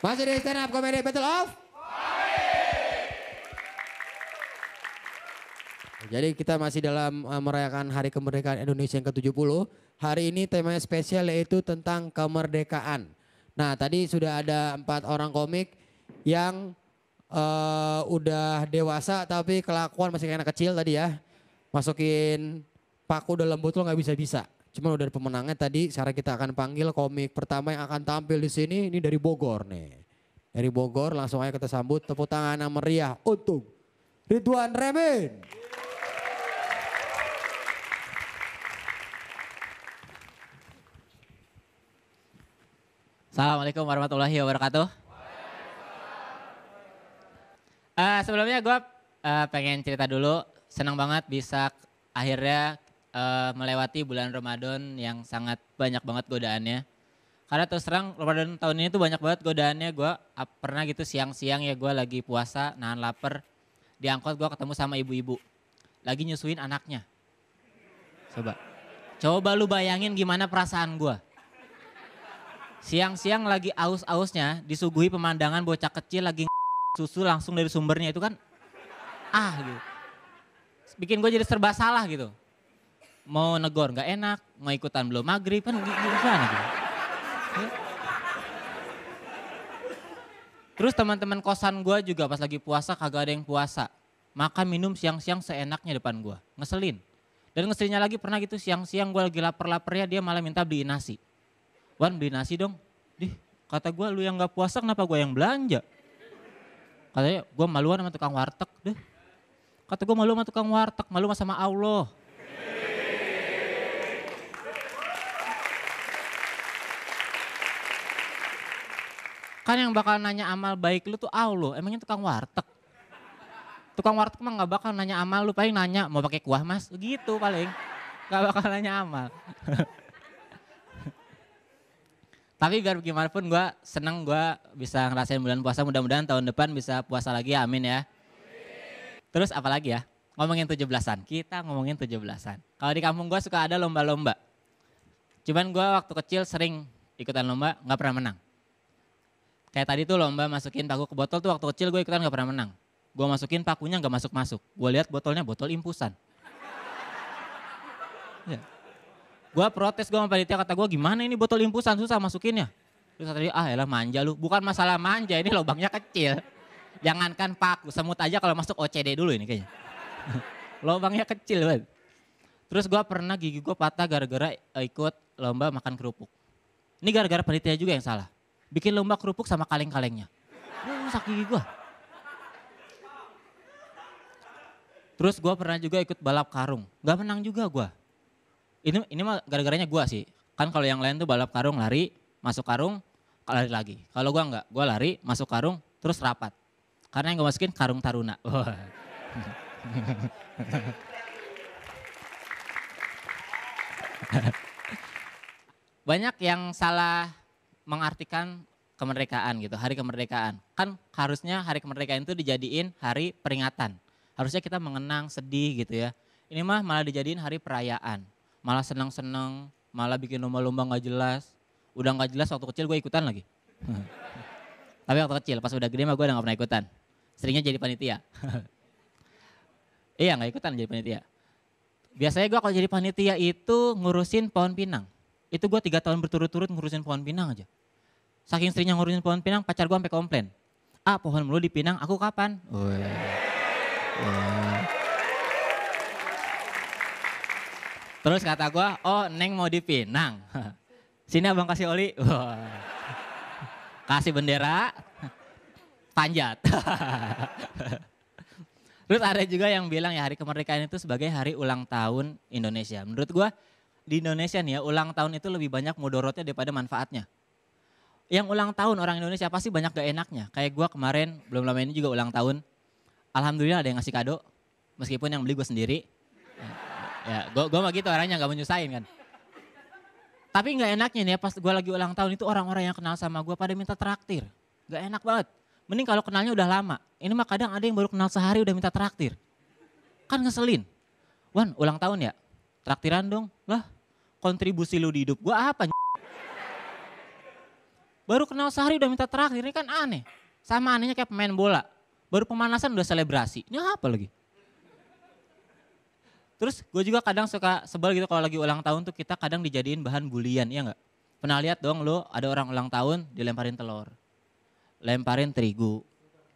Masih di stand up comedy battle of? Jadi kita masih dalam eh, merayakan Hari Kemerdekaan Indonesia yang ke-70. Hari ini temanya spesial yaitu tentang kemerdekaan. Nah tadi sudah ada empat orang komik yang uh, udah dewasa tapi kelakuan masih kayak anak kecil tadi ya. Masukin paku dalam botol nggak bisa-bisa. Cuma udah ada pemenangnya tadi sekarang kita akan panggil komik pertama yang akan tampil di sini ini dari Bogor nih. Dari Bogor langsung aja kita sambut tepuk tangan yang meriah untuk Ridwan Remin. Assalamualaikum warahmatullahi wabarakatuh. Uh, sebelumnya gue uh, pengen cerita dulu, senang banget bisa akhirnya uh, melewati bulan Ramadan yang sangat banyak banget godaannya. Karena terus terang Ramadan tahun ini tuh banyak banget godaannya. Gue pernah gitu siang-siang ya gue lagi puasa, nahan lapar. Di angkot gue ketemu sama ibu-ibu. Lagi nyusuin anaknya. Coba. Coba lu bayangin gimana perasaan gue. Siang-siang lagi aus-ausnya disuguhi pemandangan bocah kecil lagi susu langsung dari sumbernya itu kan ah gitu. Bikin gue jadi serba salah gitu mau negor nggak enak, mau ikutan belum maghrib kan gimana gitu. Ya. Terus teman-teman kosan gue juga pas lagi puasa kagak ada yang puasa. Makan minum siang-siang seenaknya depan gue, ngeselin. Dan ngeselinnya lagi pernah gitu siang-siang gue lagi lapar-lapar ya dia malah minta beliin nasi. Wan beli nasi dong. Dih kata gue lu yang gak puasa kenapa gue yang belanja? Katanya gue maluan sama tukang warteg deh. Kata gue malu sama tukang warteg, malu sama Allah. Kan yang bakal nanya amal baik lu tuh au emangnya tukang warteg. Tukang warteg mah gak bakal nanya amal lu, paling nanya mau pakai kuah mas, gitu paling. Gak bakal nanya amal. Tapi biar gimana pun gue seneng gue bisa ngerasain bulan puasa mudah-mudahan tahun depan bisa puasa lagi ya, amin ya. Terus apa lagi ya? Ngomongin 17-an, kita ngomongin 17-an. Kalau di kampung gue suka ada lomba-lomba. Cuman gue waktu kecil sering ikutan lomba, gak pernah menang. Kayak tadi tuh lomba masukin paku ke botol tuh waktu kecil gue ikutan gak pernah menang. Gue masukin pakunya gak masuk-masuk. Gue lihat botolnya botol impusan. Ya. Gue protes gue sama panitia kata gue gimana ini botol impusan susah masukinnya. Terus tadi ah elah manja lu. Bukan masalah manja ini lubangnya kecil. Jangankan paku semut aja kalau masuk OCD dulu ini kayaknya. lubangnya kecil banget. Terus gue pernah gigi gue patah gara-gara eh, ikut lomba makan kerupuk. Ini gara-gara panitia juga yang salah bikin lomba kerupuk sama kaleng-kalengnya. Rusak gigi gue. Terus gue pernah juga ikut balap karung. Gak menang juga gue. Ini ini mah gara-garanya gue sih. Kan kalau yang lain tuh balap karung lari, masuk karung, lari lagi. Kalau gue enggak, gue lari, masuk karung, terus rapat. Karena yang gue masukin karung taruna. Banyak yang salah mengartikan kemerdekaan gitu, hari kemerdekaan. Kan harusnya hari kemerdekaan itu dijadiin hari peringatan. Harusnya kita mengenang sedih gitu ya. Ini mah malah dijadiin hari perayaan. Malah senang senang malah bikin lomba-lomba nggak jelas. Udah nggak jelas waktu kecil gue ikutan lagi. Tapi waktu kecil, pas udah gede mah gue udah gak pernah ikutan. Seringnya jadi panitia. iya nggak ikutan jadi panitia. Biasanya gue kalau jadi panitia itu ngurusin pohon pinang. Itu gue tiga tahun berturut-turut ngurusin pohon pinang aja. Saking seringnya ngurusin pohon pinang, pacar gue sampai komplain. Ah pohon mulu dipinang, aku kapan? Terus kata gue, oh Neng mau dipinang. Sini abang kasih oli. kasih bendera, panjat. Terus ada juga yang bilang ya hari kemerdekaan itu sebagai hari ulang tahun Indonesia. Menurut gue di Indonesia nih ya, ulang tahun itu lebih banyak mudorotnya daripada manfaatnya. Yang ulang tahun orang Indonesia pasti banyak gak enaknya. Kayak gue kemarin, belum lama ini juga ulang tahun. Alhamdulillah ada yang ngasih kado, meskipun yang beli gue sendiri. Ya, gue gue mah gitu orangnya gak menyusahin kan. Tapi gak enaknya nih ya, pas gue lagi ulang tahun itu orang-orang yang kenal sama gue pada minta traktir. Gak enak banget. Mending kalau kenalnya udah lama. Ini mah kadang ada yang baru kenal sehari udah minta traktir. Kan ngeselin. Wan, ulang tahun ya? Traktiran dong. Lah, kontribusi lu di hidup gue apa? Baru kenal sehari udah minta terakhir, ini kan aneh. Sama anehnya kayak pemain bola. Baru pemanasan udah selebrasi. Ini apa lagi? Terus gue juga kadang suka sebel gitu kalau lagi ulang tahun tuh kita kadang dijadiin bahan bulian, ya nggak? Pernah lihat dong lo ada orang ulang tahun dilemparin telur, lemparin terigu,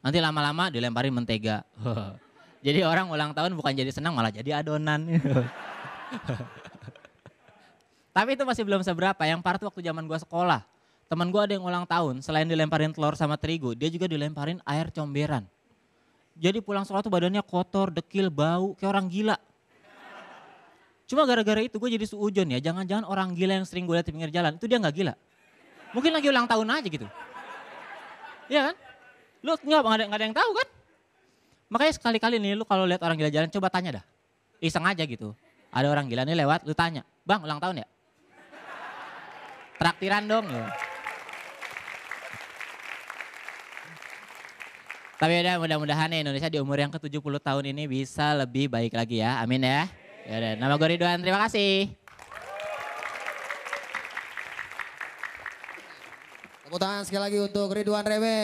nanti lama-lama dilemparin mentega. jadi orang ulang tahun bukan jadi senang malah jadi adonan. Tapi itu masih belum seberapa. Yang part waktu zaman gua sekolah. Teman gua ada yang ulang tahun, selain dilemparin telur sama terigu, dia juga dilemparin air comberan. Jadi pulang sekolah tuh badannya kotor, dekil, bau, kayak orang gila. Cuma gara-gara itu gue jadi suujon ya, jangan-jangan orang gila yang sering gue lihat di pinggir jalan, itu dia gak gila. Mungkin lagi ulang tahun aja gitu. Iya kan? Lu nggak ada, gak ada yang tahu kan? Makanya sekali-kali nih lu kalau lihat orang gila jalan, coba tanya dah. Iseng aja gitu. Ada orang gila nih lewat, lu tanya, bang ulang tahun ya? Traktiran dong ya. Tapi ya udah mudah-mudahan ya Indonesia di umur yang ke-70 tahun ini bisa lebih baik lagi ya. Amin ya. Ya udah, nama gue Ridwan. Terima kasih. Tepuk tangan sekali lagi untuk Ridwan Rewe.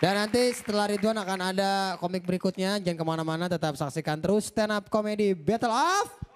Dan nanti setelah Ridwan akan ada komik berikutnya. Jangan kemana-mana, tetap saksikan terus stand up comedy Battle of...